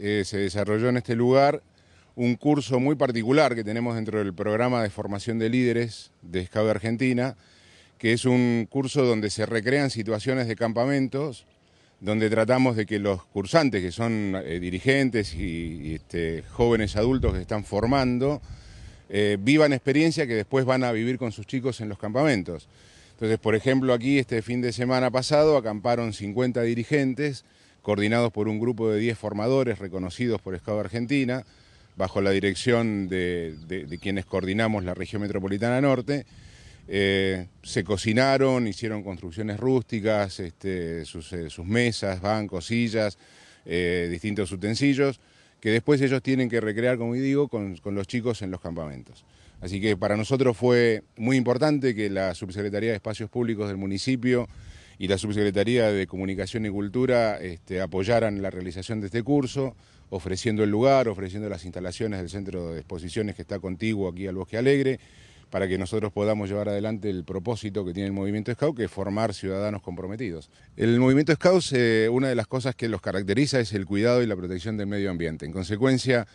Eh, se desarrolló en este lugar un curso muy particular que tenemos dentro del programa de formación de líderes de Escabe Argentina, que es un curso donde se recrean situaciones de campamentos, donde tratamos de que los cursantes, que son eh, dirigentes y, este, jóvenes adultos que están formando, eh, vivan experiencias que después van a vivir con sus chicos en los campamentos. Entonces, por ejemplo, aquí este fin de semana pasado acamparon 50 dirigentes coordinados por un grupo de 10 formadores reconocidos por Escado Argentina, bajo la dirección de, quienes coordinamos la región metropolitana norte. Eh, se cocinaron, hicieron construcciones rústicas, este, eh, sus, mesas, bancos, sillas, eh, distintos utensilios, que después ellos tienen que recrear, como digo, con, los chicos en los campamentos. Así que para nosotros fue muy importante que la Subsecretaría de Espacios Públicos del municipio y la Subsecretaría de Comunicación y Cultura este, apoyaran la realización de este curso, ofreciendo el lugar, ofreciendo las instalaciones del centro de exposiciones que está contiguo aquí al Bosque Alegre, para que nosotros podamos llevar adelante el propósito que tiene el movimiento Scout, que es formar ciudadanos comprometidos. El movimiento Scout, eh, una de las cosas que los caracteriza es el cuidado y la protección del medio ambiente. En consecuencia,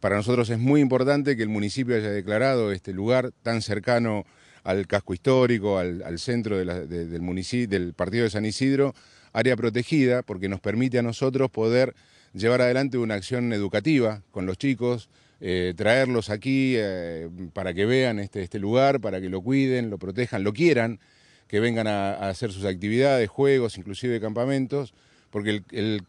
para nosotros es muy importante que el municipio haya declarado este lugar tan cercano al casco histórico, al, centro del, municipio, del partido de San Isidro, área protegida, porque nos permite a nosotros poder llevar adelante una acción educativa con los chicos, eh, traerlos aquí eh, para que vean este, este, lugar, para que lo cuiden, lo protejan, lo quieran, que vengan a, hacer sus actividades, juegos, inclusive campamentos, porque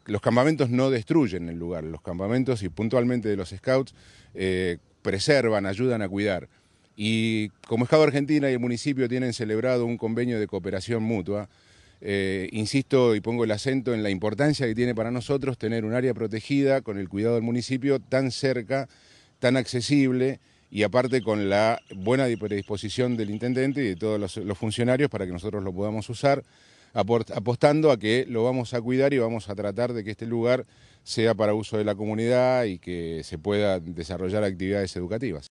los campamentos no destruyen el lugar, los campamentos y puntualmente de los scouts eh, preservan, ayudan a cuidar. Y como Estado Argentina y el municipio tienen celebrado un convenio de cooperación mutua, eh, insisto y pongo el acento en la importancia que tiene para nosotros tener un área protegida con el cuidado del municipio tan cerca, tan accesible y aparte con la buena predisposición del intendente y de todos los, funcionarios para que nosotros lo podamos usar, apostando a que lo vamos a cuidar y vamos a tratar de que este lugar sea para uso de la comunidad y que se pueda desarrollar actividades educativas.